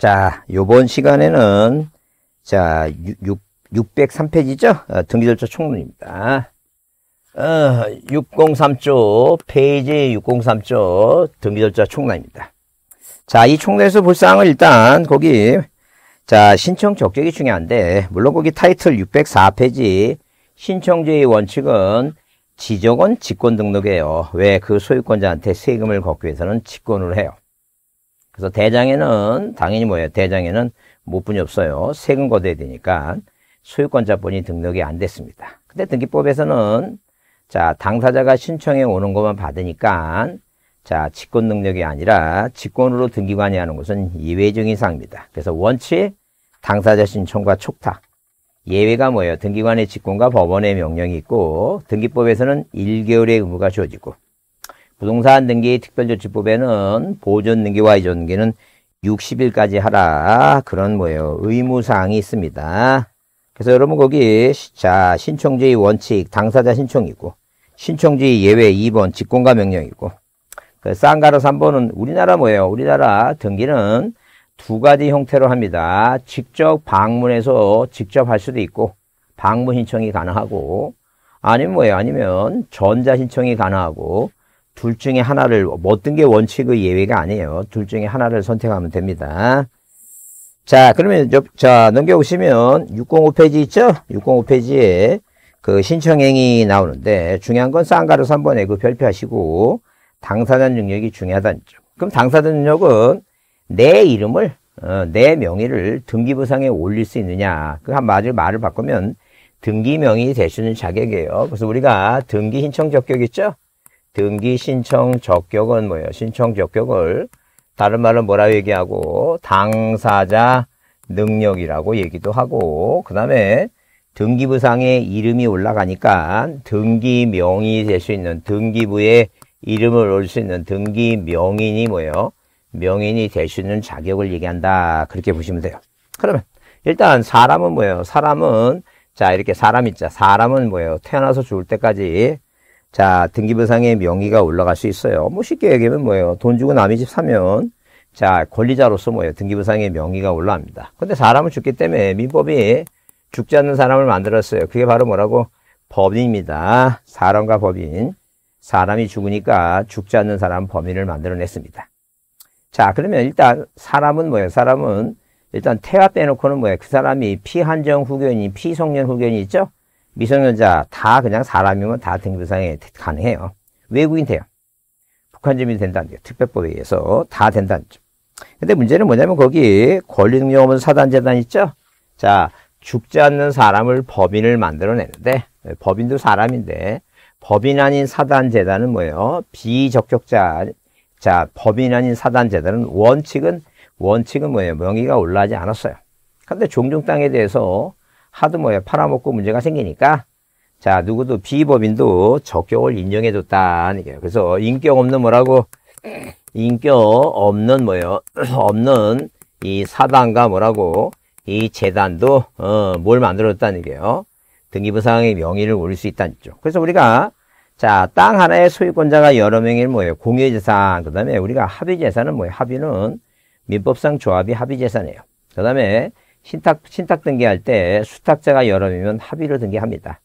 자, 요번 시간에는 자, 6, 0 3페이지죠 어, 등기절차 총론입니다. 어, 6 0 3쪽 페이지 6 0 3쪽 등기절차 총론입니다. 자, 이 총론에서 볼 사항을 일단 거기 자, 신청 적격이 중요한데 물론 거기 타이틀 604페이지 신청제의 원칙은 지적은 직권 등록이에요. 왜 그 소유권자한테 세금을 걷기 위해서는 직권으로 해요. 그래서 대장에는 당연히 뭐예요? 대장에는 못분이 없어요. 세금 거둬야 되니까 소유권자분이 등록이 안 됐습니다. 근데 등기법에서는 자 당사자가 신청해 오는 것만 받으니까 자 직권 능력이 아니라 직권으로 등기관이 하는 것은 예외적인 사항입니다. 그래서 원칙 당사자 신청과 촉탁 예외가 뭐예요? 등기관의 직권과 법원의 명령이 있고 등기법에서는 1개월의 의무가 주어지고 부동산 등기 특별조치법에는 보존 등기와 이전 등기는 60일까지 하라 그런 뭐예요 의무사항이 있습니다. 그래서 여러분 거기 자신청지의 원칙 당사자 신청이고 신청지의 예외 2번 직권과 명령이고 그 쌍가로 3번은 우리나라 뭐예요? 우리나라 등기는 두 가지 형태로 합니다. 직접 방문해서 직접 할 수도 있고 방문 신청이 가능하고 아니면 뭐예요? 아니면 전자 신청이 가능하고 둘 중에 하나를 모든 게 원칙의 예외가 아니에요. 둘 중에 하나를 선택하면 됩니다. 자, 그러면 저, 자 넘겨보시면 605페이지 있죠? 605페이지에 그 신청행위 나오는데 중요한 건 쌍가루 3번에 그 별표하시고 당사자 능력이 중요하다는 점. 그럼 당사자 능력은 내 이름을 어, 내 명의를 등기부상에 올릴 수 있느냐 그 한 말을 말을 바꾸면 등기명의 되시는 자격이에요. 그래서 우리가 등기 신청 적격 있죠? 등기 신청 적격은 뭐예요? 신청 적격을 다른 말로 뭐라 얘기하고 당사자 능력이라고 얘기도 하고 그 다음에 등기부상에 이름이 올라가니까 등기명이 될 수 있는 등기부에 이름을 올 수 있는 등기명인이 뭐예요? 명인이 될 수 있는 자격을 얘기한다. 그렇게 보시면 돼요. 그러면 일단 사람은 뭐예요? 사람은 자 이렇게 사람 있죠 사람은 뭐예요? 태어나서 죽을 때까지 자, 등기부상의 명의가 올라갈 수 있어요. 뭐 쉽게 얘기하면 뭐예요? 돈 주고 남의 집 사면 자, 권리자로서 뭐예요? 등기부상의 명의가 올라옵니다. 근데 사람은 죽기 때문에 민법이 죽지 않는 사람을 만들었어요. 그게 바로 뭐라고? 법인입니다. 사람과 법인. 사람이 죽으니까 죽지 않는 사람 범인을 만들어냈습니다. 자, 그러면 일단 사람은 뭐예요? 사람은 일단 태아 빼놓고는 뭐예요? 그 사람이 피한정 후견이, 피성년 후견이 있죠? 미성년자 다 그냥 사람이면 다 등급상에 가능해요. 외국인 돼요. 북한 주민이 된다 안 돼요. 특별법에 의해서 다 된다 는 돼요. 근데 문제는 뭐냐면 거기 권리능력업은 사단재단 있죠? 자, 죽지 않는 사람을 법인을 만들어내는데 법인도 사람인데 법인 아닌 사단재단은 뭐예요? 비적격자 자 법인 아닌 사단재단은 원칙은 원칙은 뭐예요? 명의가 올라가지 않았어요. 근데 종종 땅에 대해서 하드모에 팔아먹고 문제가 생기니까 자 누구도 비법인도 적격을 인정해줬다는 얘기예요. 그래서 인격 없는 뭐라고 인격 없는 뭐요 없는 이 사단과 뭐라고 이 재단도 어, 뭘 만들었다는 얘기예요. 등기부상의 명의를 올릴 수 있다는 얘기죠. 그래서 우리가 자, 땅 하나의 소유권자가 여러 명일 뭐예요? 공유재산. 그 다음에 우리가 합의재산은 뭐예요? 합의는 민법상 조합이 합의재산이에요. 그 다음에 신탁, 신탁 등기할 때 수탁자가 여러 명이면 합의로 등기합니다.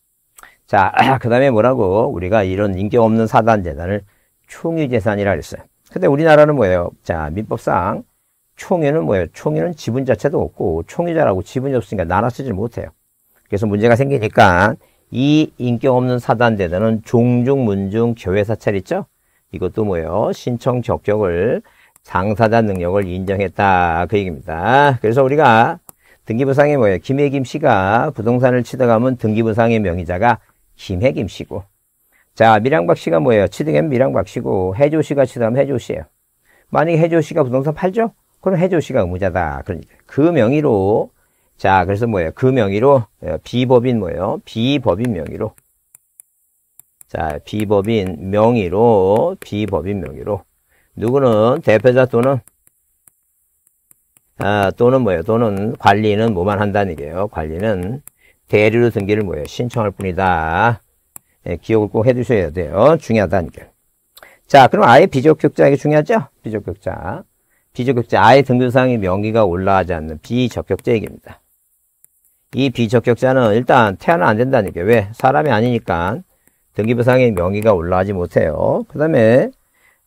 자, 그 다음에 뭐라고 우리가 이런 인격 없는 사단 재단을 총유 재산이라 그랬어요. 근데 우리나라는 뭐예요? 자, 민법상 총유는 뭐예요? 총유는 지분 자체도 없고 총유자라고 지분이 없으니까 나눠 쓰질 못해요. 그래서 문제가 생기니까 이 인격 없는 사단 재단은 종중, 문중, 교회사찰 있죠? 이것도 뭐예요? 신청 적격을 장사자 능력을 인정했다 그 얘기입니다. 그래서 우리가 등기부상이 뭐예요? 김해김 씨가 부동산을 취득하면 등기부상의 명의자가 김해김 씨고 자 미량박 씨가 뭐예요? 취득하면 미량박 씨고 해조 씨가 취득하면 해조 씨예요. 만약에 해조 씨가 부동산 팔죠? 그럼 해조 씨가 의무자다. 그러니까 그 명의로 자 그래서 뭐예요? 그 명의로 어, 비법인 뭐예요? 비법인 명의로 자 비법인 명의로 비법인 명의로 누구는 대표자 또는 아, 또는 뭐예요? 또는 관리는 뭐만 한다는 얘기예요. 관리는 대리로 등기를 뭐예요? 신청할 뿐이다. 예, 기억을 꼭 해두셔야 돼요. 중요하다는 얘 자, 그럼 아예 비적격자 이게 중요하죠? 비적격자. 비적격자 아예 등급상의 명의가 올라가지 않는 비적격자 얘기입니다. 이 비적격자는 일단 태어나 안 된다는 얘 왜? 사람이 아니니까 등기부상의 명의가 올라가지 못해요. 그 다음에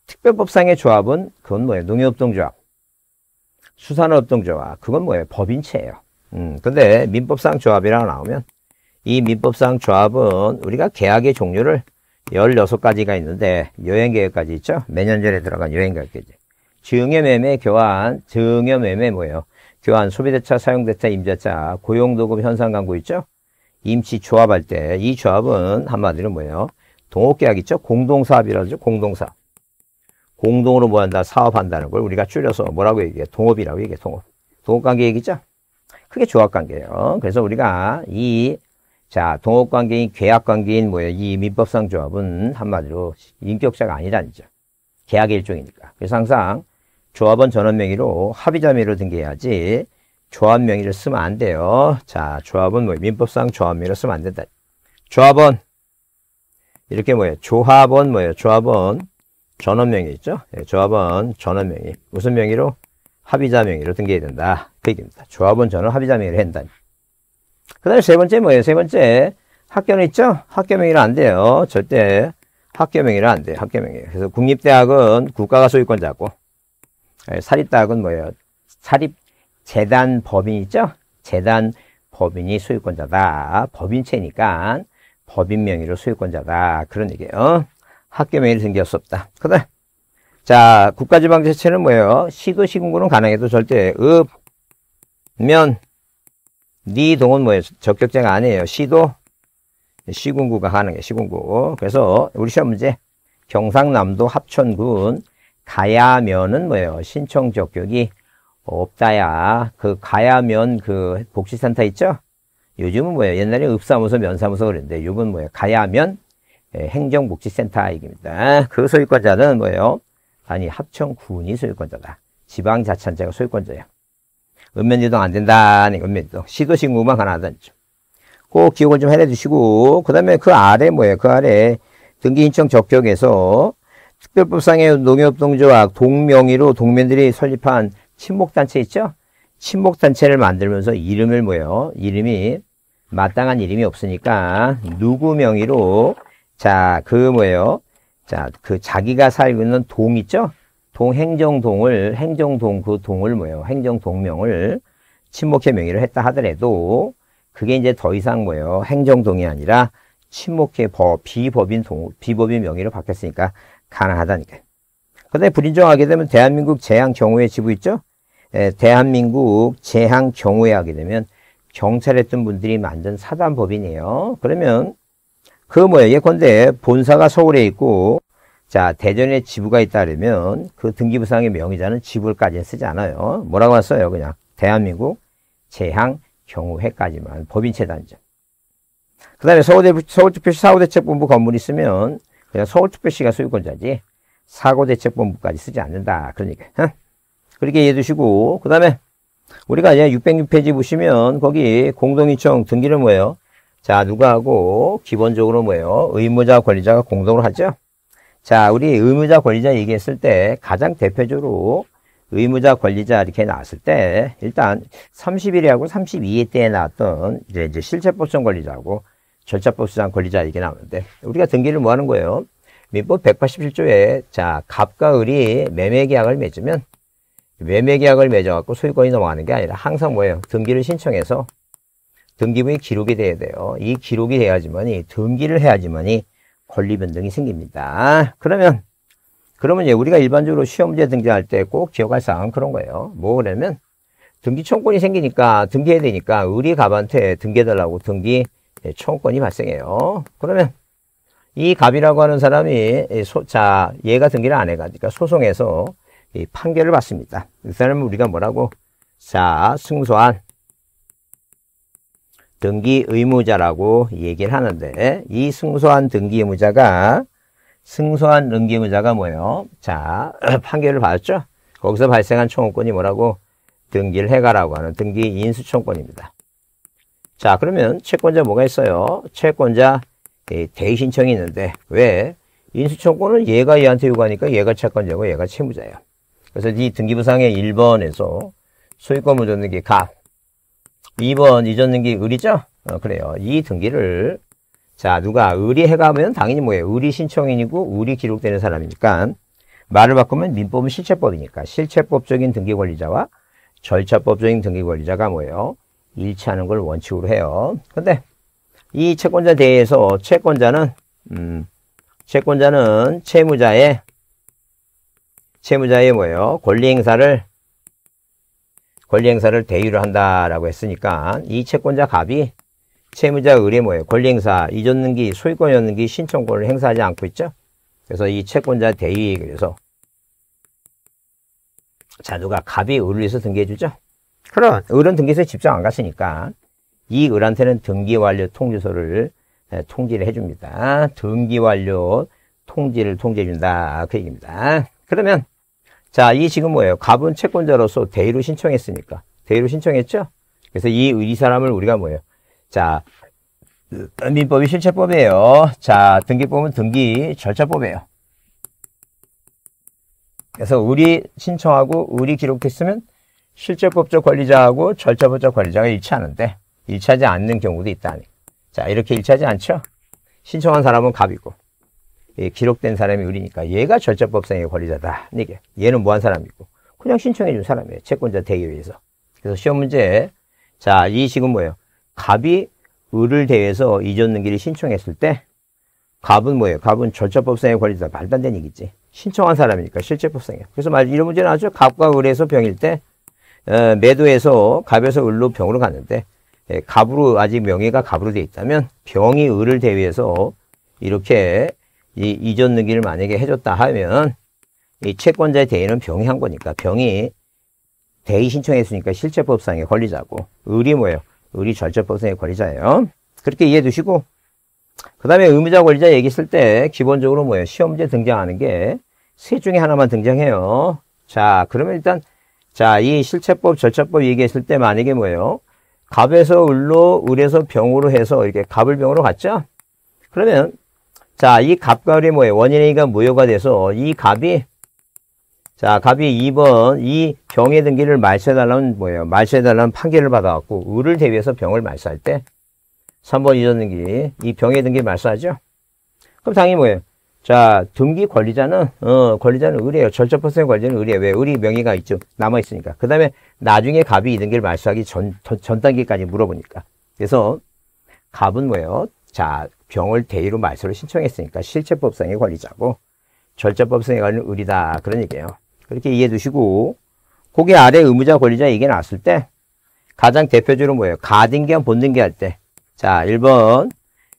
특별법상의 조합은 그건 뭐예요? 농협동조합. 수산업동조합 아, 그건 뭐예요? 법인체예요. 음, 근데 민법상 조합이라고 나오면 이 민법상 조합은 우리가 계약의 종류를 16가지가 있는데 여행계획까지 있죠? 매년 전에 들어간 여행계획까지. 증여매매 교환, 증여매매 뭐예요? 교환, 소비대차, 사용대차, 임대차, 고용도급 현상광고 있죠? 임시 조합할 때 이 조합은 한마디로 뭐예요? 동업계약 있죠? 공동사업이라죠? 공동사업. 공동으로 뭐 한다, 사업한다는 걸 우리가 줄여서 뭐라고 얘기해? 동업이라고 얘기해, 동업. 동업관계 얘기죠? 그게 조합관계예요. 그래서 우리가 이, 자, 동업관계인, 계약관계인 뭐예요? 이 민법상 조합은 한마디로 인격자가 아니라는 거죠. 계약의 일종이니까. 그래서 항상 조합원 전원 명의로 합의자 명의로 등기해야지 조합 명의를 쓰면 안 돼요. 자, 조합은 뭐 민법상 조합 명의로 쓰면 안 된다. 조합원 이렇게 뭐예요? 조합원 뭐예요? 조합원 전원명의 있죠? 예, 조합원 전원명의. 무슨 명의로? 합의자 명의로 등기해야 된다. 그 얘기입니다. 조합원 전원 합의자 명의로 한다. 그 다음에 세 번째 뭐예요? 세 번째. 학교는 있죠? 학교 명의로 안 돼요. 절대 학교 명의로 안 돼요. 학교 명의. 그래서 국립대학은 국가가 소유권자고, 예, 사립대학은 뭐예요? 사립재단 법인 있죠? 재단 법인이 소유권자다. 법인체니까 법인 명의로 소유권자다. 그런 얘기예요. 학교 매일 생길 수 없다. 그다음 자 국가지방자치는 뭐예요? 시도 시군구는 가능해도 절대 읍면 니 동은 뭐예요? 적격제가 아니에요. 시도 시군구가 가능해 시군구. 그래서 우리 시험 문제 경상남도 합천군 가야면은 뭐예요? 신청 적격이 없다야. 그 가야면 그 복지센터 있죠? 요즘은 뭐예요? 옛날에 읍사무소, 면사무소 그랬는데 요번 뭐예요? 가야면 네, 행정복지센터 얘기입니다. 그 소유권자는 뭐예요? 아니 합천 군이 소유권자다. 지방자치단체가 소유권자야. 읍면이동 안 된다. 는 읍면이동. 시도신고만 가능하다. 꼭 기억을 좀 해내주시고 그 다음에 그 아래 뭐예요? 그 아래 등기신청 적격에서 특별법상의 농협동조합 동명의로 동면들이 설립한 친목단체 있죠? 친목단체를 만들면서 이름을 뭐예요? 이름이 마땅한 이름이 없으니까 누구 명의로 자, 그 뭐예요? 자, 그 자기가 살고 있는 동 있죠? 동 행정동을 행정동 그 동을 뭐예요? 행정동명을 친목회 명의를 했다 하더라도 그게 이제 더 이상 뭐예요? 행정동이 아니라 친목회 법 비법인 동 비법인 명의로 바뀌었으니까 가능하다니까요. 런데 불인정하게 되면 대한민국 재앙 경우의 지부 있죠? 에, 예, 대한민국 재앙 경우에 하게 되면 경찰에 던 분들이 만든 사단법인이에요. 그러면 그 모양의 건데 본사가 서울에 있고 자 대전에 지부가 있다면 그 등기부상의 명의자는 지부까지는 쓰지 않아요. 뭐라고 써요? 그냥 대한민국 재향 경우회까지만 법인체 단정. 그 다음에 서울대, 서울특별시 사고대책본부 건물이 있으면 그냥 서울특별시가 소유권자지 사고대책본부까지 쓰지 않는다. 그러니까 그렇게 이해해 두시고 그 다음에 우리가 이제 606페이지 보시면 거기 공동인청 등기는 뭐예요? 자, 누가 하고 기본적으로 뭐예요? 의무자 권리자가 공동으로 하죠. 자, 우리 의무자 권리자 얘기했을 때 가장 대표적으로 의무자 권리자 이렇게 나왔을 때 일단 31회하고 32회 때에 나왔던 이제, 이제 실체법정 권리자하고 절차법상 수 권리자 얘게 나오는데 우리가 등기를 뭐 하는 거예요? 민법 187조에 자 갑과 을이 매매계약을 맺으면 매매계약을 맺어갖고 소유권이 넘어가는 게 아니라 항상 뭐예요? 등기를 신청해서 등기부의 기록이 돼야 돼요. 이 기록이 돼야지만이 등기를 해야지만이 권리 변동이 생깁니다. 그러면 그러면 예, 우리가 일반적으로 시험제 등기할 때 꼭 기억할 사항 은 그런 거예요. 뭐 그러면 등기 청권이 생기니까 등기해야 되니까 우리 갑한테 등기해달라고 등기 예, 청권이 발생해요. 그러면 이 갑이라고 하는 사람이 소, 자 얘가 등기를 안 해가니까 그러니까 소송해서 판결을 받습니다. 이 사람은 우리가 뭐라고 자 승소한 등기 의무자라고 얘기를 하는데 이 승소한 등기 의무자가 승소한 등기 의무자가 뭐예요? 자, 판결을 받았죠? 거기서 발생한 청구권이 뭐라고? 등기를 해가라고 하는 등기 인수청구권입니다. 자, 그러면 채권자 뭐가 있어요? 채권자 예, 대신청이 있는데 왜? 인수청구은 얘가 얘한테 요구하니까 얘가 채권자고 얘가 채무자예요. 그래서 이 등기부상의 1번에서 소유권 무조는게기값 2번 이전 등기 의리죠? 어, 그래요. 이 등기를 자 누가 의리해가면 당연히 뭐예요? 의리 신청인이고 의리 기록되는 사람이니까 말을 바꾸면 민법은 실체법이니까 실체법적인 등기 권리자와 절차법적인 등기 권리자가 뭐예요? 일치하는 걸 원칙으로 해요. 근데 이 채권자 대해서 채권자는 음, 채권자는 채무자의 채무자의 뭐예요? 권리 행사를 권리행사를 대위로 한다라고 했으니까 이 채권자 갑이 채무자 의뢰모에 권리행사, 이전 등기, 소유권 이었는기 신청권을 행사하지 않고 있죠. 그래서 이 채권자 대위 그래서 자누가 갑이 을을 위해서 등기해주죠. 그럼 을은 등기소에 직접 안 갔으니까 이 을한테는 등기 완료 통지서를 통지를 해줍니다. 등기 완료 통지를 통지해준다 그 얘기입니다. 그러면 자, 이 지금 뭐예요? 갑은 채권자로서 대의로 신청했으니까. 대의로 신청했죠? 그래서 이, 이 사람을 우리가 뭐예요? 자, 민법이 실체법이에요. 자, 등기법은 등기 절차법이에요. 그래서 우리 신청하고 우리 기록했으면 실제법적 권리자하고 절차법적 권리자가 일치하는데 일치하지 않는 경우도 있다니. 자, 이렇게 일치하지 않죠? 신청한 사람은 갑이고 예, 기록된 사람이 우리니까 얘가 절차법상의 권리자다. 이게 얘는 뭐 한 사람이고 그냥 신청해 준 사람이에요. 채권자 대위에서. 그래서 시험 문제 자, 이 지금 뭐예요? 갑이 을을 대해서 이전 등기를 신청했을 때 갑은 뭐예요? 갑은 절차법상의 권리자 말도 안 되는 얘기지. 신청한 사람이니까 실제법상이에요. 그래서 말 이런 문제 는 아주 갑과 을에서 병일 때 어, 매도에서 갑에서 을로 병으로 갔는데 에, 예, 갑으로 아직 명예가 갑으로 돼 있다면 병이 을을 대위해서 이렇게 이 이전 등기를 만약에 해줬다 하면 이 채권자의 대의는 병이 한 거니까 병이 대의 신청했으니까 실체법상의 권리자고 을이 뭐예요? 을이 절차법상의 권리자예요. 그렇게 이해해 두시고 그 다음에 의무자 권리자 얘기했을 때 기본적으로 뭐예요? 시험제 등장하는 게 세 중에 하나만 등장해요. 자 그러면 일단 자 이 실체법 절차법 얘기했을 때 만약에 뭐예요? 갑에서 을로 을에서 병으로 해서 이렇게 갑을 병으로 갔죠? 그러면 자, 이 갑과을이 뭐예요? 원인이가 무효가 돼서 이 갑이 자, 갑이 2번 이 병의 등기를 말소해달라는 뭐예요? 말소해달라는 판결을 받아갖고 을을 대비해서 병을 말소할 때 3번 이전 등기 이 병의 등기 말소하죠? 그럼 당연히 뭐예요? 자, 등기 권리자는 어, 권리자는 을이에요. 절차 퍼센트 권리자는 을이에요. 왜? 을이 명의가 있죠. 남아 있으니까. 그다음에 나중에 갑이 이 등기를 말소하기 전, 전, 전 단계까지 물어보니까. 그래서 갑은 뭐예요? 자, 병을 대의로 말소를 신청했으니까 실체법상의 권리자고 절차법상에 관련 의리다 그런 얘기예요. 그렇게 이해해 두시고 고기 아래 의무자 권리자 얘기 나왔을 때 가장 대표적으로 뭐예요? 가등기와 본등기 할 때. 자, 1번.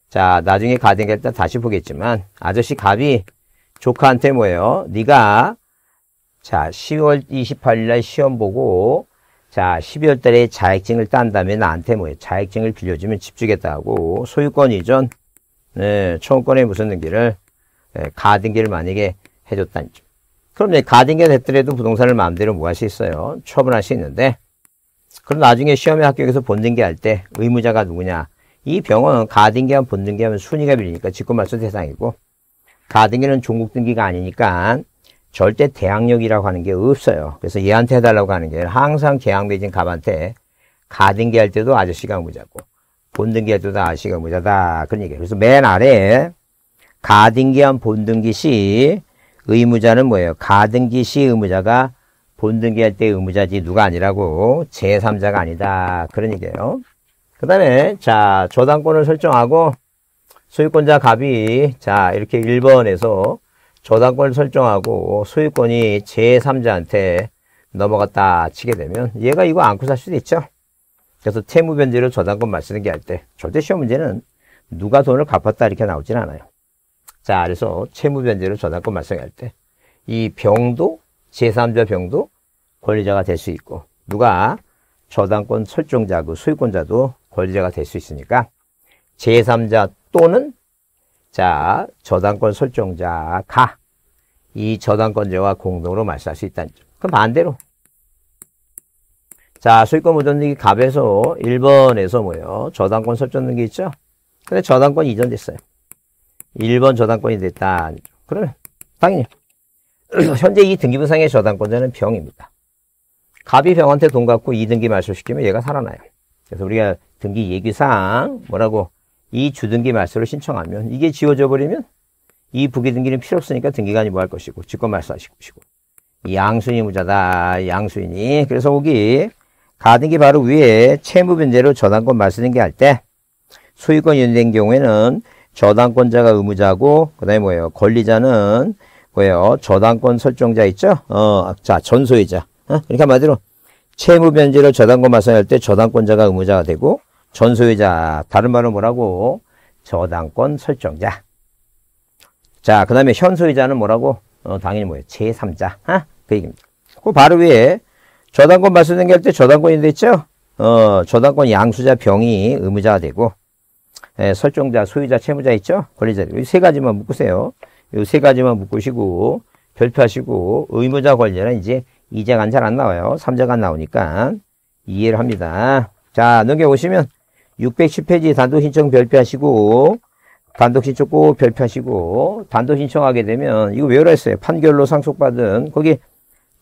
자, 나중에 가등기 할 때 다시 보겠지만 아저씨 갑이 조카한테 뭐예요? 네가 자, 10월 28일 날 시험 보고 자, 12월 달에 자액증을 딴 다음에 나한테 뭐예요? 자액증을 빌려주면 집 주겠다고 소유권 이전 네, 초원권의 무슨 등기를 예, 가등기를 만약에 해줬다는 점. 그럼 이제 가등기가 됐더라도 부동산을 마음대로 뭐 할 수 있어요? 처분할 수 있는데 그럼 나중에 시험에 합격해서 본등기 할 때 의무자가 누구냐? 이 병원은 가등기하면 본등기하면 순위가 밀리니까 직권말소 대상이고 가등기는 종국등기가 아니니까 절대 대항력이라고 하는 게 없어요. 그래서 얘한테 해달라고 하는 게 항상 계약매진 갑한테 가등기할 때도 아저씨가 의무자고 본등기가 두다 아시가 무자다 그런 얘기예요. 그래서 맨 아래 가등기한 본등기 시 의무자는 뭐예요? 가등기 시 의무자가 본등기 할때 의무자지 누가 아니라고 제3자가 아니다 그런 얘기예요. 그 다음에 자 저당권을 설정하고 소유권자 갑이 자 이렇게 1번에서 저당권을 설정하고 소유권이 제3자한테 넘어갔다 치게 되면 얘가 이거 안고 살 수도 있죠. 그래서 채무 변제로 저당권 맞추는 게 할 때 절대 시험 문제는 누가 돈을 갚았다 이렇게 나오진 않아요. 자, 그래서 채무 변제로 저당권 말성할 때 이 병도 제3자 병도 권리자가 될 수 있고 누가 저당권 설정자고 소유권자도 권리자가 될 수 있으니까 제3자 또는 자 저당권 설정자가 이 저당권자와 공동으로 말할수 있다는 점. 그럼 반대로 자, 수익권 보존등기 갑에서 1번에서 뭐예요? 저당권 설정등기 있죠? 근데 저당권 이전됐어요. 1번 저당권이 됐다. 그러면 당연히 현재 이 등기부상의 저당권자는 병입니다. 갑이 병한테 돈 갖고 2 등기 말소시키면 얘가 살아나요. 그래서 우리가 등기 예기상 뭐라고 이 주등기 말소를 신청하면 이게 지워져 버리면 이 부기등기는 필요 없으니까 등기관이 뭐 할 것이고 직권 말소하실 것이고 양수인이 무자다 양수인이 그래서 거기 가등기 바로 위에 채무변제로 저당권 말소등게할때 소유권 연된 경우에는 저당권자가 의무자고 그다음에 뭐예요? 권리자는 뭐예요? 저당권 설정자 있죠? 어, 자, 전소유자. 어? 그러니까 말대로 채무 변제로 저당권 말소할 때 저당권자가 의무자가 되고 전소유자 다른 말은 뭐라고 저당권 설정자. 자, 그다음에 현소유자는 뭐라고? 어, 당연히 뭐예요? 제3자. 어? 그 얘기입니다. 그 바로 위에 저당권 말소등기할 때 저당권인데 있죠? 어, 저당권 양수자 병이 의무자가 되고 예, 설정자, 소유자, 채무자 있죠? 권리자. 이세 가지만 묶으세요. 이세 가지만 묶으시고 별표하시고 의무자 권리는 이제 이자가 잘 안 나와요. 3자가안 나오니까 이해를 합니다. 자, 넘겨보시면 610페이지 단독 신청 별표하시고 단독 신청 꼭 별표하시고 단독 신청하게 되면 이거 왜그랬어요 판결로 상속받은 거기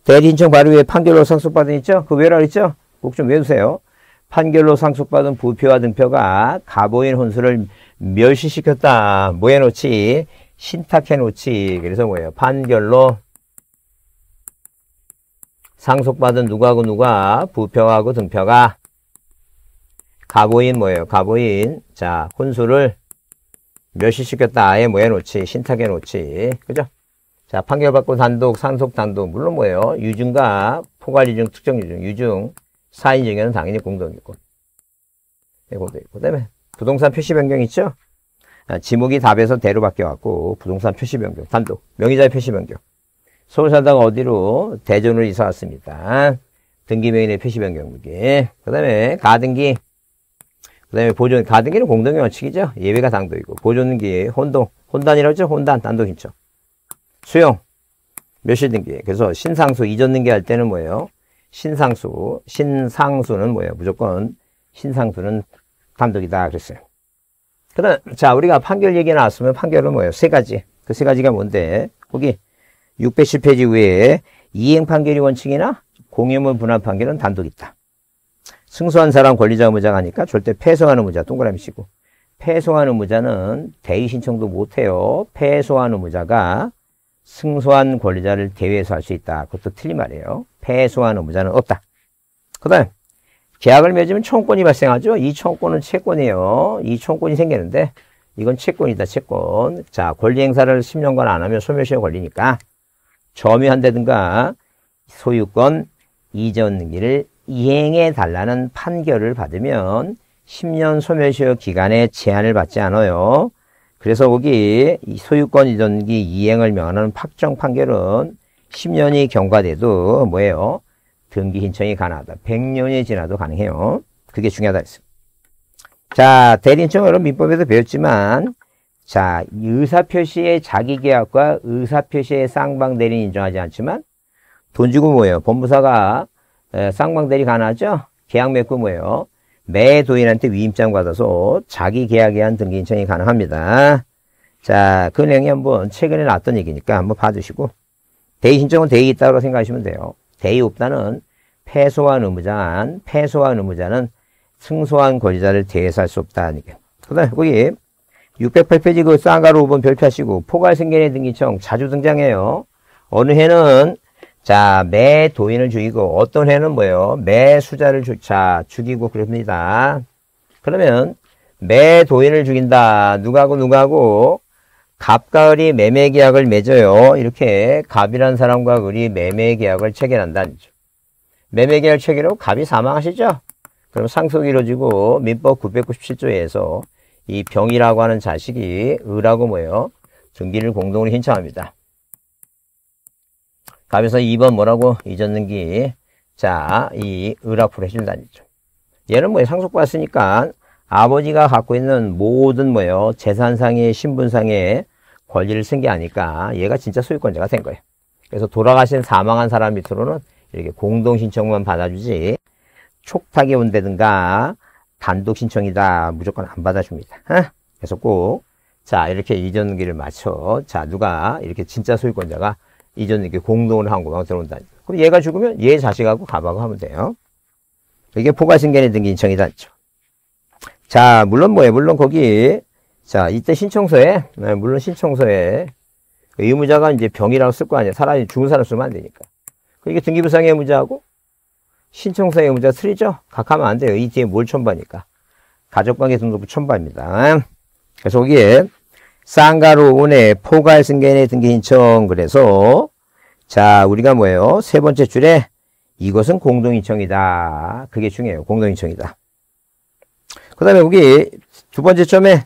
대리인청 발의위에 판결로 상속받은 있죠? 그 외라 있죠? 꼭 좀 외우세요. 판결로 상속받은 부표와 등표가 가보인 혼수를 멸시시켰다. 뭐 해놓지? 신탁해놓지. 그래서 뭐예요? 판결로 상속받은 누구하고 누가 부표하고 등표가 가보인 뭐예요? 가보인 자 혼수를 멸시시켰다. 아예 뭐 해놓지? 신탁해놓지. 그죠? 자, 판결받고 단독, 상속 단독, 물론 뭐예요? 유증과 포괄유증, 특정유증, 유증, 사인증에는 당연히 공동이고. 네, 공도있고그 다음에 부동산 표시 변경 있죠? 아, 지목이 답에서 대로 바뀌어갖고 부동산 표시 변경, 단독, 명의자의 표시 변경. 서울 사다 어디로? 대전으로 이사 왔습니다. 등기명인의 표시 변경 무기. 그 다음에 가등기. 그 다음에 보존, 가등기는 공동의 원칙이죠? 예외가 당도이고. 보존기, 혼동, 혼단이라고 죠 혼단, 단독 신청. 수용 몇시 등기 그래서 신상수 이전 등기 할 때는 뭐예요? 신상수 신상수는 뭐예요? 무조건 신상수는 단독이다 그랬어요 그럼 자 우리가 판결 얘기 나왔으면 판결은 뭐예요? 세 가지 그 세 가지가 뭔데 거기 610페이지 위에 이행 판결이 원칙이나 공유물 분할 판결은 단독 있다 승소한 사람 권리자 의무자가니까 절대 패소하는 의무자 동그라미 치고 패소하는 의무자는 대의 신청도 못해요 패소하는 의무자가 승소한 권리자를 대외에서할 수 있다. 그것도 틀린 말이에요. 패소한 의무자는 없다. 그 다음 계약을 맺으면 청구권이 발생하죠. 이 청구권은 채권이에요. 이 청구권이 생기는데 이건 채권이다. 채권. 자 권리 행사를 10년간 안 하면 소멸시효 걸리니까 점유한다든가 소유권 이전기를 이행해 달라는 판결을 받으면 10년 소멸시효 기간에 제한을 받지 않아요. 그래서 거기 소유권 이전기 이행을 명하는 확정 판결은 10년이 경과돼도 뭐예요? 등기 신청이 가능하다. 100년이 지나도 가능해요. 그게 중요하다 했어요. 자, 대리인청은 민법에서 배웠지만 자, 의사표시의 자기계약과 의사표시의 쌍방대리는 인정하지 않지만 돈 주고 뭐예요? 법무사가 쌍방대리 가능하죠? 계약 맺고 뭐예요? 매도인한테 위임장 받아서 자기 계약에 한 등기 인청이 가능합니다. 자, 그 내용이 한번 최근에 나왔던 얘기니까 한번 봐주시고 대의 신청은 대의 있다고 생각하시면 돼요. 대의 없다는 패소한 의무자한, 패소한 의무자는 승소한 권리자를 대해서 수 없다는 얘기그 다음에 거기 608페이지 그 쌍가로 5번 별표하시고 포괄 승계의 등기청 자주 등장해요. 어느 해는 자, 매 도인을 죽이고 어떤 해는 뭐예요? 매 수자를 주, 자, 죽이고 그럽니다. 그러면 매 도인을 죽인다. 누가고 누가고 갑과을이 매매 계약을 맺어요. 이렇게 갑이란 사람과 을이 매매 계약을 체결한다는 매매 계약 체결하고 갑이 사망하시죠? 그럼 상속이 이루어지고 민법 997조에서 이 병이라고 하는 자식이 을하고 뭐예요? 등기를 공동으로 신청합니다. 가면서 2번 뭐라고 잊었는기 자이을학풀를 해준다 이죠 얘는 뭐예 상속받았으니까 아버지가 갖고 있는 모든 뭐예요 재산상의 신분상의 권리를 쓴 게 아니까 얘가 진짜 소유권자가 된 거예요 그래서 돌아가신 사망한 사람 밑으로는 이렇게 공동 신청만 받아주지 촉탁이 온다든가 단독 신청이다 무조건 안 받아줍니다 하? 아, 그래서 꼭자 이렇게 이전기를 맞춰 자 누가 이렇게 진짜 소유권자가 이전 이렇게 공동으로 한 거만 들어온다. 그럼 얘가 죽으면 얘 자식하고 가하고 하면 돼요. 이게 포괄승계에 등기 인청이 단죠. 자, 물론 뭐예요? 물론 거기, 자, 이때 신청서에, 네, 물론 신청서에 의무자가 이제 병이라고 쓸 거 아니에요. 사람이 죽은 사람 쓰면 안 되니까. 그러 등기부상의 의무자하고 신청서의 의무자 틀리죠? 각하면 안 돼요. 이 뒤에 뭘 첨부하니까. 가족관계 등록부 첨부합니다. 그래서 거기에 쌍가루 운에 포괄 승계에 등기 신청 그래서 자 우리가 뭐예요 세 번째 줄에 이것은 공동 인청이다 그게 중요해요 공동 인청이다 그 다음에 여기 두 번째 점에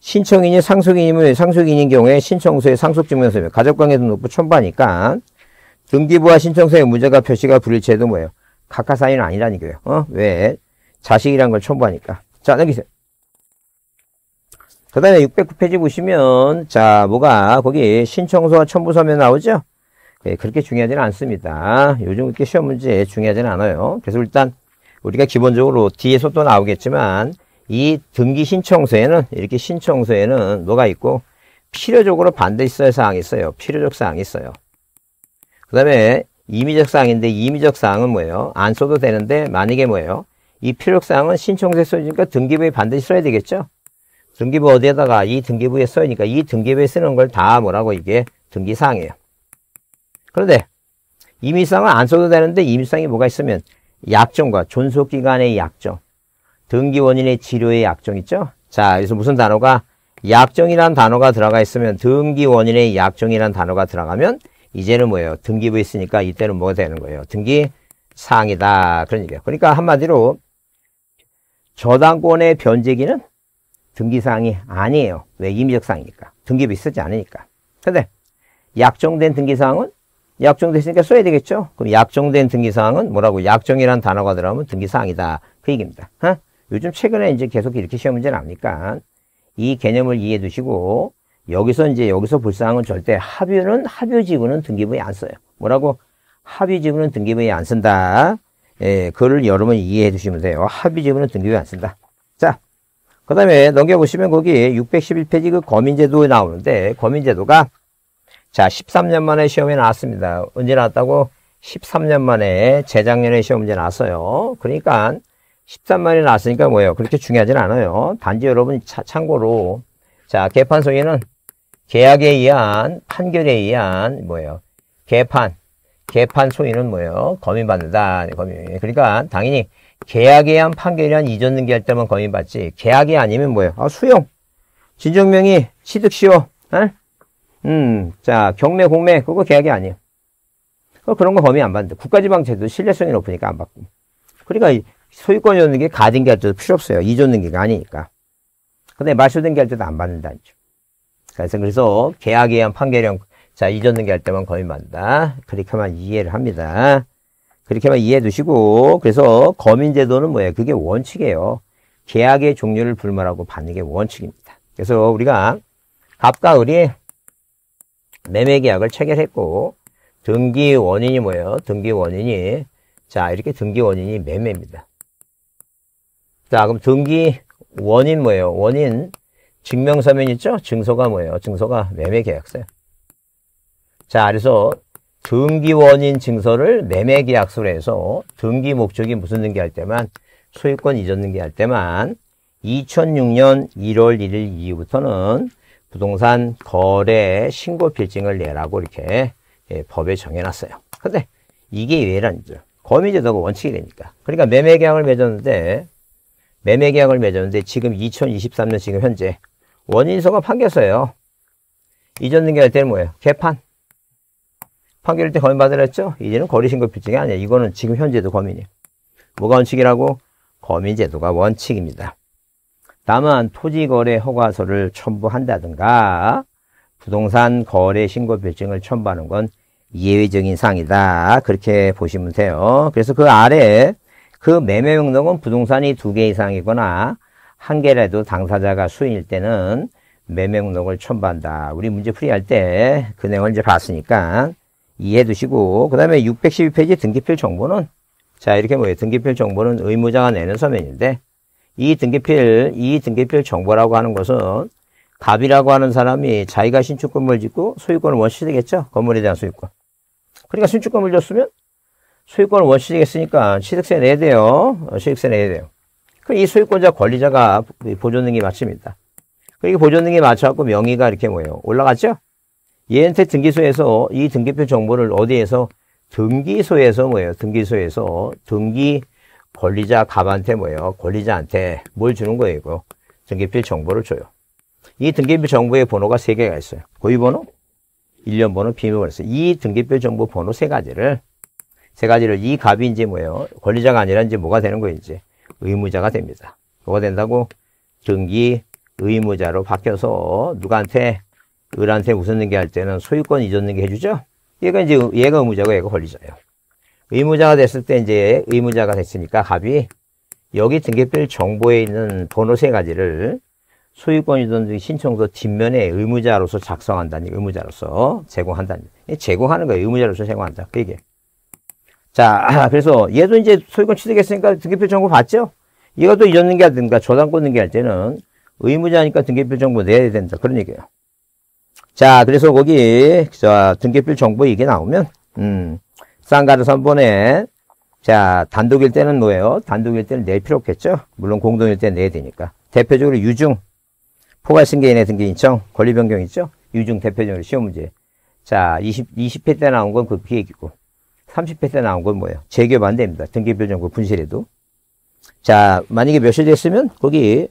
신청인이 상속인임을 상속인인 경우에 신청서에 상속증명서에 가족관계 등록부 첨부하니까 등기부와 신청서에문제가 표시가 불일치해도 뭐예요 각하 사인은 아니라는 거예요 어? 왜 자식이란 걸 첨부하니까 자 넘기세요 그 다음에 609페이지 보시면 자 뭐가 거기 신청서와 첨부서면 나오죠? 네, 그렇게 중요하지는 않습니다. 요즘 이렇게 시험 문제 중요하지는 않아요. 그래서 일단 우리가 기본적으로 뒤에서 또 나오겠지만 이 등기 신청서에는 이렇게 신청서에는 뭐가 있고 필요적으로 반드시 써야 할 사항이 있어요. 필요적 사항이 있어요. 그 다음에 임의적 사항인데 임의적 사항은 뭐예요? 안 써도 되는데 만약에 뭐예요? 이 필요적 사항은 신청서에 써지니까 등기부에 반드시 써야 되겠죠? 등기부 어디에다가 이 등기부에 써니까 야이 등기부에 쓰는 걸 다 뭐라고 이게 등기사항이에요. 그런데 임의사항은 안 써도 되는데 임의사항이 뭐가 있으면 약정과 존속기간의 약정, 등기원인의 치료의 약정 있죠? 자, 여기서 무슨 단어가 약정이란 단어가 들어가 있으면 등기원인의 약정이란 단어가 들어가면 이제는 뭐예요? 등기부에 있으니까 이때는 뭐가 되는 거예요? 등기사항이다. 그런 얘기예요. 그러니까 한마디로 저당권의 변제기는 등기사항이 아니에요. 왜? 임의적사항이니까. 등기비 쓰지 않으니까. 근데 약정된 등기사항은 약정됐으니까 써야 되겠죠. 그럼 약정된 등기사항은 뭐라고? 약정이란 단어가 들어가면 등기사항이다. 그 얘기입니다. 어? 요즘 최근에 이제 계속 이렇게 시험 문제 나옵니까? 이 개념을 이해해 두시고 여기서 이제 여기서 볼 사항은 절대 합유는 합유지구는 등기부에 안 써요. 뭐라고? 합유지구는 등기부에 안 쓴다. 예, 그거를 여러분 이해해 주시면 돼요. 합유지구는 등기부에 안 쓴다. 그 다음에 넘겨보시면 거기 611페이지 그 거민제도 에 나오는데 거민제도가 자 13년 만에 시험에 나왔습니다. 언제 나왔다고? 13년 만에 재작년에 시험 문제 나왔어요. 그러니까 1 3년만에 나왔으니까 뭐예요? 그렇게 중요하진 않아요. 단지 여러분 차, 참고로 자 개판송에는 계약에 의한 판결에 의한 뭐예요? 개판 개판 소위는 뭐예요? 거민 받는다. 거민. 그러니까 당연히 계약에 의한 판결에 한 이전 등기할 때만 거인받지 계약이 아니면 뭐예요? 아 수용 진정명의 취득시효 응? 음, 자 경매 공매 그거 계약이 아니에요 그런 거 범위 안 받는데 국가지방채도 신뢰성이 높으니까 안 받고 그러니까 소유권 이전 등기 가등기할 때도 필요 없어요 이전 등기가 아니니까 근데 마쇼 등기할 때도 안 받는다는 점 그래서 그래서 계약에 의한 판결형 자 이전 등기할 때만 검인받는다 그렇게만 이해를 합니다 그렇게만 이해해 두시고 그래서 거민제도는 뭐예요? 그게 원칙이에요. 계약의 종류를 불문하고 받는 게 원칙입니다. 그래서 우리가 갑과 을이 매매 계약을 체결했고 등기 원인이 뭐예요? 등기 원인이 자 이렇게 등기 원인이 매매입니다. 자 그럼 등기 원인 뭐예요? 원인 증명서면 있죠? 증서가 뭐예요? 증서가 매매 계약서요. 자 그래서 등기 원인 증서를 매매 계약서로 해서 등기 목적이 무슨 등기할 때만 소유권 이전 등기할 때만 2006년 1월 1일 이후부터는 부동산 거래 신고 필증을 내라고 이렇게 예, 법에 정해놨어요. 근데 이게 왜란는죠 거미제도가 원칙이 되니까. 그러니까 매매 계약을 맺었는데 매매 계약을 맺었는데 지금 2023년 지금 현재 원인서가 판결서요 이전 등기할 때는 뭐예요? 개판. 판결 때 검인 받으랬죠? 이제는 거리신고피증이 아니야. 이거는 지금 현재도 검인이에요. 뭐가 원칙이라고? 검인제도가 원칙입니다. 다만 토지거래 허가서를 첨부한다든가 부동산 거래 신고 필증을 첨부하는 건 예외적인 사항이다. 그렇게 보시면 돼요. 그래서 그 아래 그 매매 명목은 부동산이 두 개 이상이거나 한 개라도 당사자가 수인일 때는 매매 목록을 첨부한다. 우리 문제 풀이할 때 그 내용을 이제 봤으니까 이해해 두시고 그 다음에 612페이지 등기필 정보는 자 이렇게 뭐예요 등기필 정보는 의무자가 내는 서면인데 이 등기필 이 등기필 정보라고 하는 것은 갑이라고 하는 사람이 자기가 신축 건물 짓고 소유권을 원시되겠죠 건물에 대한 소유권 그러니까 신축 건물 줬으면 소유권을 원시되겠으니까 취득세 내야 돼요 어, 취득세 내야 돼요 그럼 이 소유권자 권리자가 보존등기 마칩니다 그리고 보존등기 맞춰갖고 명의가 이렇게 뭐예요 올라갔죠 예엔텍 등기소에서 이 등기표 정보를 어디에서 등기소에서 뭐예요? 등기소에서 등기 권리자 갑한테 뭐예요? 권리자한테 뭘 주는 거예요? 이거 등기표 정보를 줘요. 이 등기표 정보의 번호가 세개가 있어요. 고유번호, 일련번호, 비밀번호 있어요. 이 등기표 정보 번호 세가지를세 가지를 이 갑이 이제 뭐예요? 권리자가 아니라 는지 뭐가 되는 거인지 의무자가 됩니다. 뭐가 된다고? 등기 의무자로 바뀌어서 누구한테 을한테 우선등기 할 때는 소유권 이전등기 해주죠. 얘가 이제 얘가 의무자고 얘가 권리자예요. 의무자가 됐을 때 이제 의무자가 됐으니까 갑이 여기 등기별 정보에 있는 번호 세 가지를 소유권 이전등기 신청서 뒷면에 의무자로서 작성한다니 의무자로서 제공한다니 제공하는 거예요. 의무자로서 제공한다. 그 얘기예요. 자, 그래서 얘도 이제 소유권 취득했으니까 등기표 정보 받죠? 이것도 이전 등기하든가 저당권 등기할 때는 의무자니까 등기표 정보 내야 된다. 그런 얘기예요. 자, 그래서 거기, 자, 등급필 정보 이게 나오면, 음, 쌍가루 선본에, 자, 단독일 때는 뭐예요? 단독일 때는 낼 필요 없겠죠? 물론 공동일 때는 내야 되니까. 대표적으로 유중, 포괄승계인의 등기 인청, 권리 변경 있죠? 유중 대표적으로 시험 문제. 자, 20, 20회 때 나온 건 그 비핵이고, 30회 때 나온 건 뭐예요? 재교반 안 됩니다. 등기필 정보 분실해도. 자, 만약에 몇시 됐으면, 거기,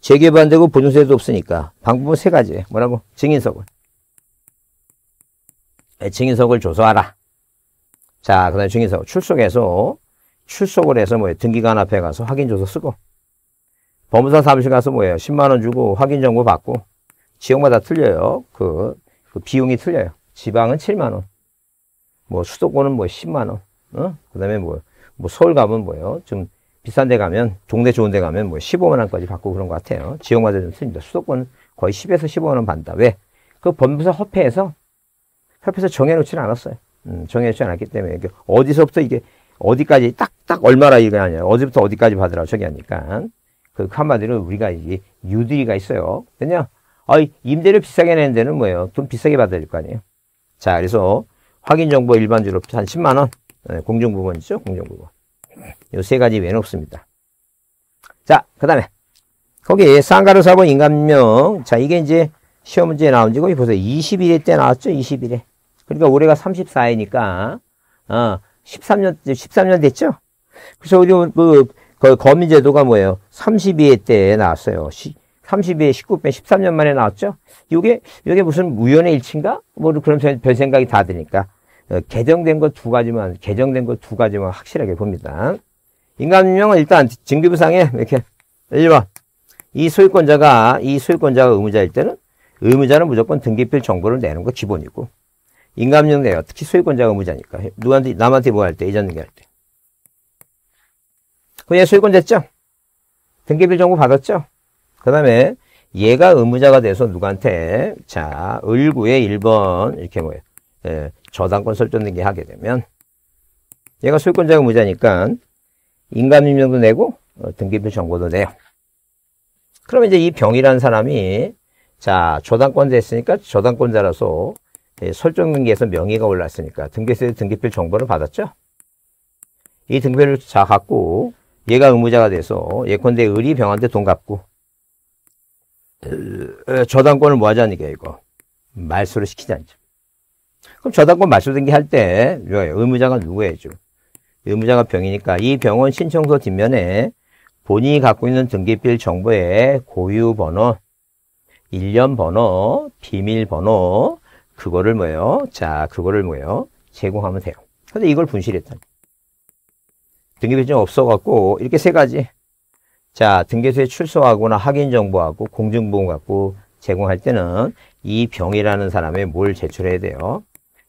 재개반되고 보증세도 없으니까 방법은 세 가지. 뭐라고? 증인서을 증인석을 조서하라. 자, 그 다음에 증인석 출석해서 출석을 해서 뭐예요? 등기관 앞에 가서 확인조서 쓰고 법무사 사무실 가서 뭐예요? 10만 원 주고 확인 정보 받고 지역마다 틀려요. 그, 그 비용이 틀려요. 지방은 7만 원. 뭐 수도권은 뭐 10만 원. 어? 그다음에 뭐, 뭐 서울 가면 뭐예요? 좀 비싼 데 가면 동네 좋은 데 가면 뭐 15만 원까지 받고 그런 것 같아요. 지역마다 좀 틀립니다. 수도권은 거의 10에서 15만 원 받는다. 왜? 그 법무사 협폐에서 협회에서 정해놓지는 않았어요. 음, 정해놓지 않았기 때문에 어디서부터 이게 어디까지 딱딱 얼마라 이거 아니야. 어디부터 어디까지 받으라고 저기 하니까. 그 한마디로 우리가 이게 유들이가 있어요. 왜냐? 아, 임대료 비싸게 내는 데는 뭐예요? 돈 비싸게 받아야 될 거 아니에요. 자, 그래서 확인 정보 일반적으로 한 10만 원. 네, 공정 부분이죠. 공정 부분. 요 세 가지 외에는 없습니다. 자, 그다음에 거기 쌍가루 사본 인감명. 자, 이게 이제 시험 문제에 나온 지 거기 보세요. 2 0일에때 나왔죠. 2 0일에 그러니까 올해가 3 4이니까 어, 13년 13년 됐죠? 그래서 우리 뭐, 그, 그 거민제도가 뭐예요? 32회 때 나왔어요. 시, 32회 19배 13년 만에 나왔죠? 이게 이게 무슨 우연의 일치인가? 뭐 그런 별 생각이 다 드니까 어, 개정된 것 두 가지만 개정된 것 두 가지만 확실하게 봅니다. 인간운명은 일단 증기부상에 이렇게 1번 이 소유권자가 이 소유권자가 의무자일 때는 의무자는 무조건 등기필 정보를 내는 거 기본이고 인감형 내가 특히 소유권자가 의무자니까. 누구한테, 남한테 뭐 할 때, 이전 등기할 때. 그럼 소유권 됐죠? 등기비 정보 받았죠? 그 다음에 얘가 의무자가 돼서 누구한테 자 을구의 1번 이렇게 뭐예요 예, 저당권 설정 등기 하게 되면 얘가 소유권자 가무자니까인감증명도 내고 어, 등기비 정보도 내요 그러면 이제 이 병이라는 사람이 자 저당권 됐으니까 저당권자라서 예, 설정 등기에서 명의가 올랐으니까 등기세 등기필 정보를 받았죠. 이 등기필을 자 갖고 얘가 의무자가 돼서 예컨대 을이 병한테 돈 갚고 저당권을 뭐 하자는 게 이거 말소를 시키자는 점. 그럼 저당권 말소 등기 할때 의무자가 누구예요? 의무자가 병이니까 이 병원 신청서 뒷면에 본인이 갖고 있는 등기필 정보에 고유 번호, 일련 번호, 비밀 번호, 그거를 뭐예요? 자, 그거를 뭐예요? 제공하면 돼요. 근데 이걸 분실했다. 등기부증 없어갖고 이렇게 세 가지. 자, 등기소에 출소하거나 확인 정보하고 공증보험 갖고 제공할 때는 이 병이라는 사람의 뭘 제출해야 돼요?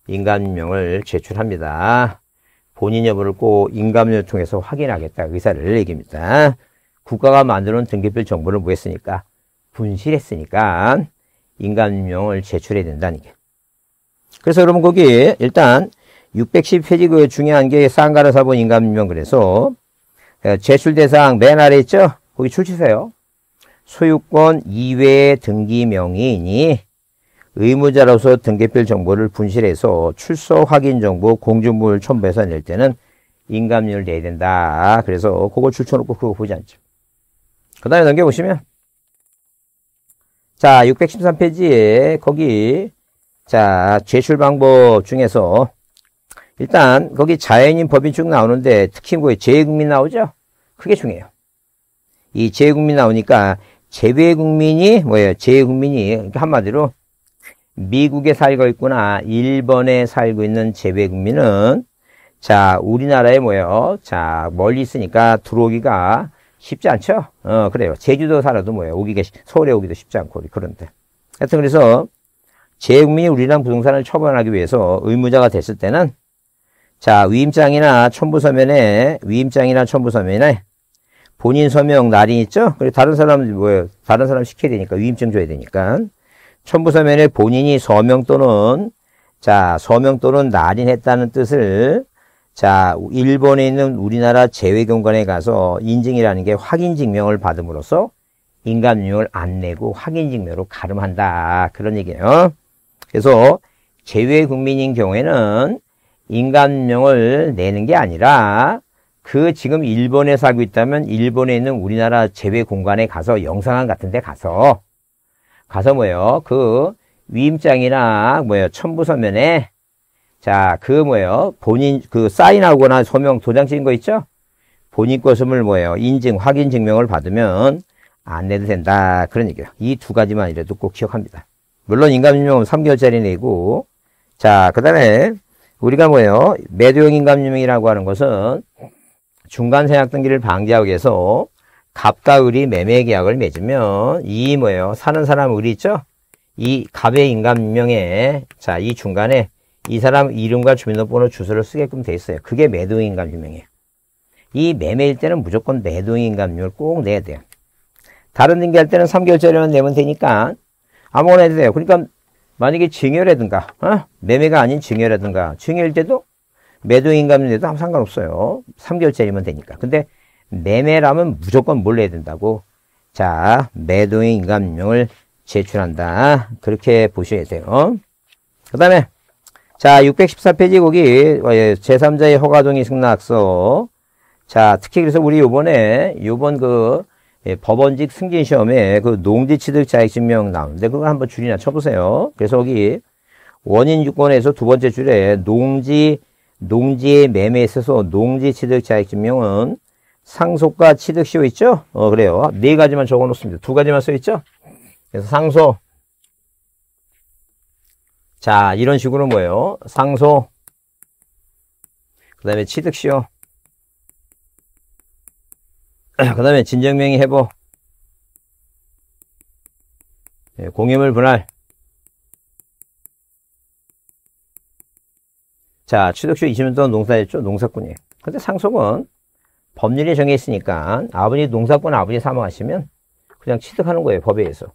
인감명을 제출합니다. 본인 여부를 꼭 인감을 통해서 확인하겠다 그 의사를 얘기입니다. 국가가 만드는 등기별 정보를 뭐했으니까 분실했으니까 인감명을 제출해야 된다는 게. 그래서 여러분 거기 일단 610페이지 그 중요한 게 쌍가라사본 인감명 증 그래서 제출 대상 맨 아래 있죠? 거기 출치세요. 소유권 이외의 등기명의인이 의무자로서 등기필 정보를 분실해서 출소 확인 정보 공중물 첨부해서 낼 때는 인감률 내야 된다. 그래서 그거 출처놓고 그거 보지 않죠. 그 다음에 넘겨보시면 자 613페이지에 거기 자, 제출 방법 중에서 일단 거기 자연인 법인 축 나오는데 특히 뭐 그 재외국민 나오죠? 그게 중요해요. 이 재외국민 나오니까 재외국민이 뭐예요? 재외국민이 한마디로 미국에 살고 있구나 일본에 살고 있는 재외국민은 자 우리나라에 뭐예요? 자 멀리 있으니까 들어오기가 쉽지 않죠? 어 그래요. 제주도 살아도 뭐예요? 오기가 서울에 오기도 쉽지 않고 그런데 하여튼 그래서 재국민이 우리랑 부동산을 처분하기 위해서 의무자가 됐을 때는 자 위임장이나 첨부서면에 위임장이나 첨부서면에 본인 서명 날인 있죠? 그리고 다른 사람 뭐예요? 다른 사람 시켜야 되니까 위임증 줘야 되니까 첨부서면에 본인이 서명 또는 자 서명 또는 날인했다는 뜻을 자 일본에 있는 우리나라 재외경관에 가서 인증이라는 게 확인증명을 받음으로써 인감률 안 내고 확인증명으로 가름한다 그런 얘기예요. 그래서 제외 국민인 경우에는 인간명을 내는 게 아니라 그 지금 일본에 살고 있다면 일본에 있는 우리나라 제외 공간에 가서 영상관 같은 데 가서 가서 뭐예요? 그 위임장이나 뭐예요? 첨부 서면에 자, 그 뭐예요? 본인 그 사인하거나 소명 도장 찍은 거 있죠? 본인 것임을 뭐예요? 인증, 확인 증명을 받으면 안 내도 된다. 그런 얘기예요. 이 두 가지만 이래도 꼭 기억합니다. 물론 인감유명은 3개월짜리 내고 자, 그 다음에 우리가 뭐예요? 매도형 인감유명이라고 하는 것은 중간 생약 등기를 방지하기 위해서 갑과 을이 매매 계약을 맺으면 이 뭐예요? 사는 사람 을이 있죠? 이 갑의 인감유명에 자, 이 중간에 이 사람 이름과 주민등록번호 주소를 쓰게끔 돼 있어요. 그게 매도형 인감유명이에요. 이 매매일 때는 무조건 매도형 인감유명을 꼭 내야 돼요. 다른 등기할 때는 3개월짜리만 내면 되니까 아무거나 해도 돼요. 그러니까 만약에 증여라든가 어? 매매가 아닌 증여라든가 증여일 때도 매도인감일 때도 아무 상관없어요. 3개월짜리면 되니까. 근데 매매라면 무조건 뭘 해야 된다고? 자, 매도인감명을 제출한다. 그렇게 보셔야 돼요. 그 다음에 자 614페이지 거기 어, 예, 제3자의 허가동의 승낙서 자 특히 그래서 우리 요번에 요번 그 예, 법원직 승진 시험에 그 농지 취득 자격증명 나오는데 그거 한번 줄이나 쳐보세요. 그래서 여기 원인 유권에서 두 번째 줄에 농지 농지의 매매에 있어서 농지 취득 자격증명은 상속과 취득 시효 있죠? 어 그래요. 네 가지만 적어 놓습니다. 두 가지만 써 있죠? 그래서 상속자 이런 식으로 뭐예요? 상속그 다음에 취득 시효 그 다음에 진정명이 해보 예, 공임을 분할 자 취득시 20년 동안 농사했죠 농사꾼이에요 근데 상속은 법률이 정해 있으니까 아버지 농사꾼 아버지 사망하시면 그냥 취득하는 거예요 법에 의해서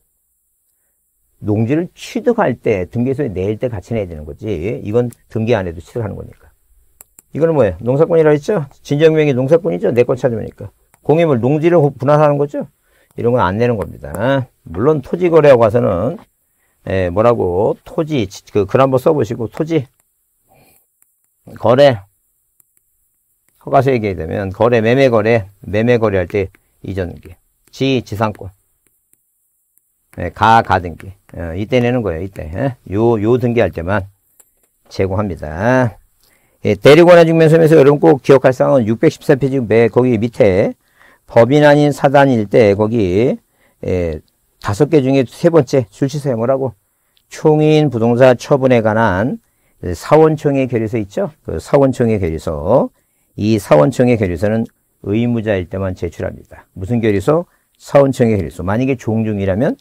농지를 취득할 때 등기소에 낼 때 같이 내야 되는 거지 이건 등기 안 해도 취득하는 거니까 이거는 뭐예요 농사꾼이라 했죠 진정명이 농사꾼이죠 내거 찾으면니까 그러니까. 공임을 농지를 분할하는 거죠. 이런 건 안 내는 겁니다. 물론 토지거래하고 가서는 에, 예, 뭐라고 토지 그 글 한번 써보시고 토지 거래 허가서 얘기해 되면 거래 매매 거래 매매 거래할 때이전기지 지상권 예, 가 가등기 에, 예, 이때 내는 거예요 이때 요요 요 등기할 때만 제공합니다. 예, 대리권의 증명서면서 여러분 꼭 기억할 사항은 6 1 3페이지매 거기 밑에 법인 아닌 사단일 때 거기 에, 예, 다섯 개 중에 세 번째 술시 사용을 하고 총인 부동산 처분에 관한 그 사원청의 결의서 있죠. 그 사원총의 결의서 이 사원총의 결의서는 의무자일 때만 제출합니다. 무슨 결의서? 사원총의 결의서. 만약에 종중이라면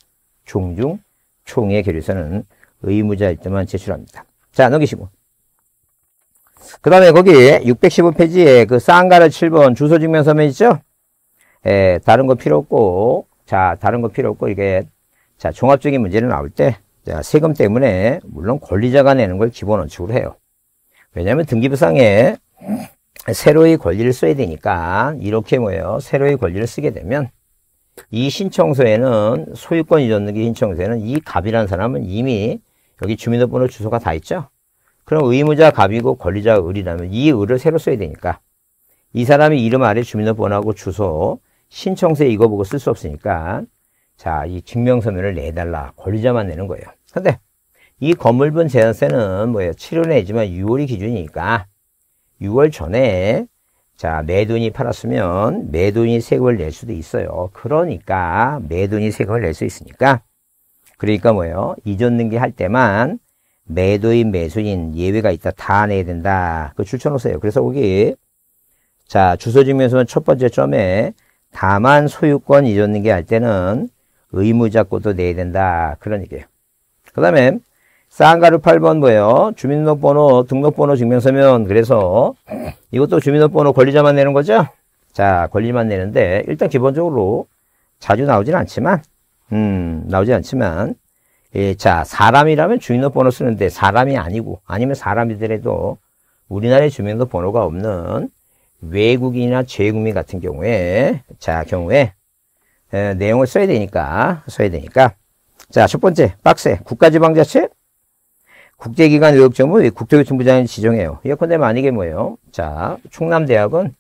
종중 총의 결의서는 의무자일 때만 제출합니다. 자 넘기시고 그 다음에 거기 615페이지에 그 쌍가르 7번 주소증명서면 있죠? 에, 예, 다른 거 필요 없고 자 다른 거 필요 없고 이게 자 종합적인 문제를 나올 때 자, 세금 때문에 물론 권리자가 내는 걸 기본 원칙으로 해요. 왜냐하면 등기부상에 새로의 권리를 써야 되니까 이렇게 뭐예요? 새로의 권리를 쓰게 되면 이 신청서에는 소유권 이전 등기 신청서에는 이 갑이라는 사람은 이미 여기 주민등록번호 주소가 다 있죠? 그럼 의무자 갑이고 권리자 을이라면 이 을을 새로 써야 되니까 이 사람이 이름 아래 주민등록번호하고 주소 신청서에 이거 보고 쓸 수 없으니까 자, 이 증명서면을 내달라. 권리자만 내는 거예요. 근데 이 건물분 재산세는 뭐예요? 7월 내지만 6월이 기준이니까 6월 전에 자, 매도인이 팔았으면 매도인이 세금을 낼 수도 있어요. 그러니까 매도인이 세금을 낼 수 있으니까 그러니까 뭐예요? 이전 등기 할 때만 매도인, 매수인 예외가 있다. 다 내야 된다. 그 추천하세요. 그래서 거기 자, 주소증명서는 첫 번째 점에 다만 소유권 이전등기 할 때는 의무자고도 내야 된다. 그런 얘기예요. 그 다음에 쌍가루 8번 뭐예요? 주민등록번호, 등록번호 증명서면 그래서 이것도 주민등록번호 권리자만 내는 거죠? 자, 권리만 내는데 일단 기본적으로 자주 나오진 않지만 음, 나오진 않지만 예, 자, 사람이라면 주민등록번호 쓰는데 사람이 아니고 아니면 사람이더라도 우리나라에 주민등록번호가 없는 외국인이나 재국민 같은 경우에 자 경우에 에, 내용을 써야 되니까 써야 되니까 자 첫 번째 박스에 국가지방자치 국제기관 의학정부 국토교통부장이 지정해요. 예컨대 만약에 뭐예요? 자 충남대학은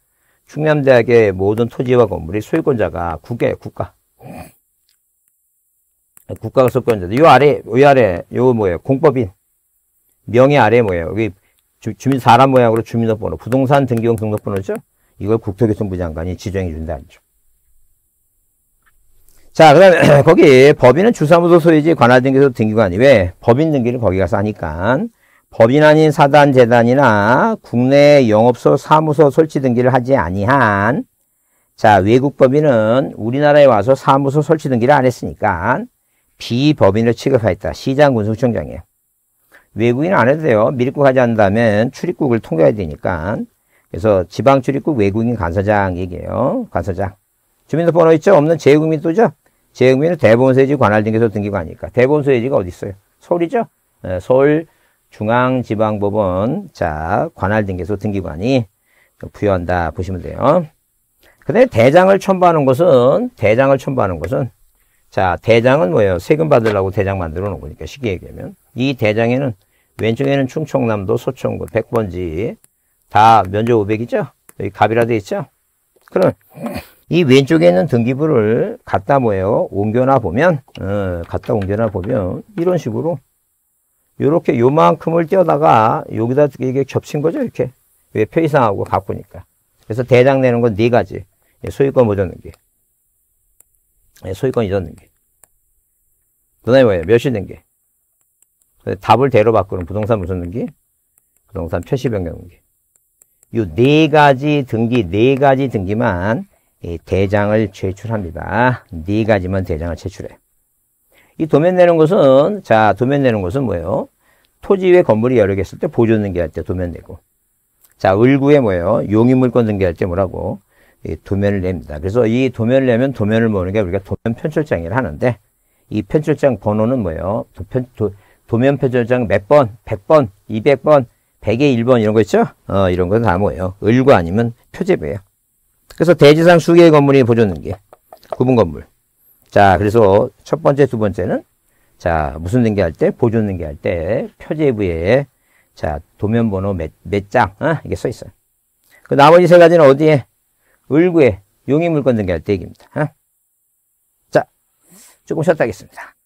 충남대학의 모든 토지와 건물의 소유권자가 국가 국가. 국가가 소유권자인 아래 요 아래 요 뭐예요? 공법인 명예 아래 뭐예요? 여기 주, 민 사람 모양으로 주민등록번호, 부동산 등기용 등록번호죠. 이걸 국토교통부 장관이 지정해 준다죠 자, 그 다음에 거기 법인은 주사무소 소유지 관할등기소 등기가 아왜 법인 등기를 거기 가서 하니까 법인 아닌 사단 재단이나 국내 영업소 사무소 설치 등기를 하지 아니한 자 외국 법인은 우리나라에 와서 사무소 설치 등기를 안 했으니까 비법인을 취급하였다. 시장군수청장이에요. 외국인 안 해도 돼요. 밀국국 하지 않는다면 출입국을 통과해야 되니까. 그래서 지방 출입국 외국인 간사장 얘기예요. 간사장. 주민등록번호 있죠? 없는 재외국민 도죠 재외국민은 대본소유지 관할등기소 등기관이니까. 대본소유지가 어디 있어요? 서울이죠? 네, 서울 중앙지방법원 자 관할등기소 등기관이 부여한다 보시면 돼요. 근데 대장을 첨부하는 것은 대장을 첨부하는 것은 자 대장은 뭐예요? 세금 받으려고 대장 만들어 놓은 거니까 쉽게 얘기하면 이 대장에는 왼쪽에는 충청남도 소청구 100번지 다 면적 500이죠? 여기 갑이라 돼 있죠? 그럼 이 왼쪽에 있는 등기부를 갖다 뭐예요? 옮겨놔 보면 어, 갖다 옮겨놔 보면 이런 식으로 이렇게 요만큼을 떼어다가 여기다 이게 겹친 거죠 이렇게 왜 표이상하고 바꾸니까 그래서 대장 내는 건 네 가지 예, 소유권 모존 등기 예, 소유권 잊었는 게그다음 뭐예요? 멸실 등기 네, 답을 대로 바꾸는 부동산 무슨 등기? 부동산 표시 변경 등기. 이 네 가지 등기, 네 가지 등기만 이 대장을 제출합니다. 네 가지만 대장을 제출해. 이 도면 내는 것은 자 도면 내는 것은 뭐예요? 토지 위 건물이 여러 개 있을 때 보존 등기할 때 도면 내고 자 을구에 뭐예요? 용인물권 등기할 때 뭐라고? 이 도면을 냅니다. 그래서 이 도면을 내면 도면을 모으는 게 우리가 도면 편출장이라 하는데 이 편출장 번호는 뭐예요? 도, 편, 도, 도면표 저장 몇 번, 100번, 200번, 100에 1번 이런 거 있죠? 어, 이런 건 다 뭐예요? 을과 아니면 표제부예요 그래서 대지상 수개의 건물이 보존된 게 구분 건물. 자, 그래서 첫 번째, 두 번째는 자, 무슨 등기 할 때, 보존 등기 할 때, 표제부에 자, 도면번호 몇, 몇 장, 어? 이게 써 있어요. 그 나머지 세 가지는 어디에? 을구에 용의물건 등기할 때 얘기입니다. 어? 자, 조금 쉬었다 하겠습니다.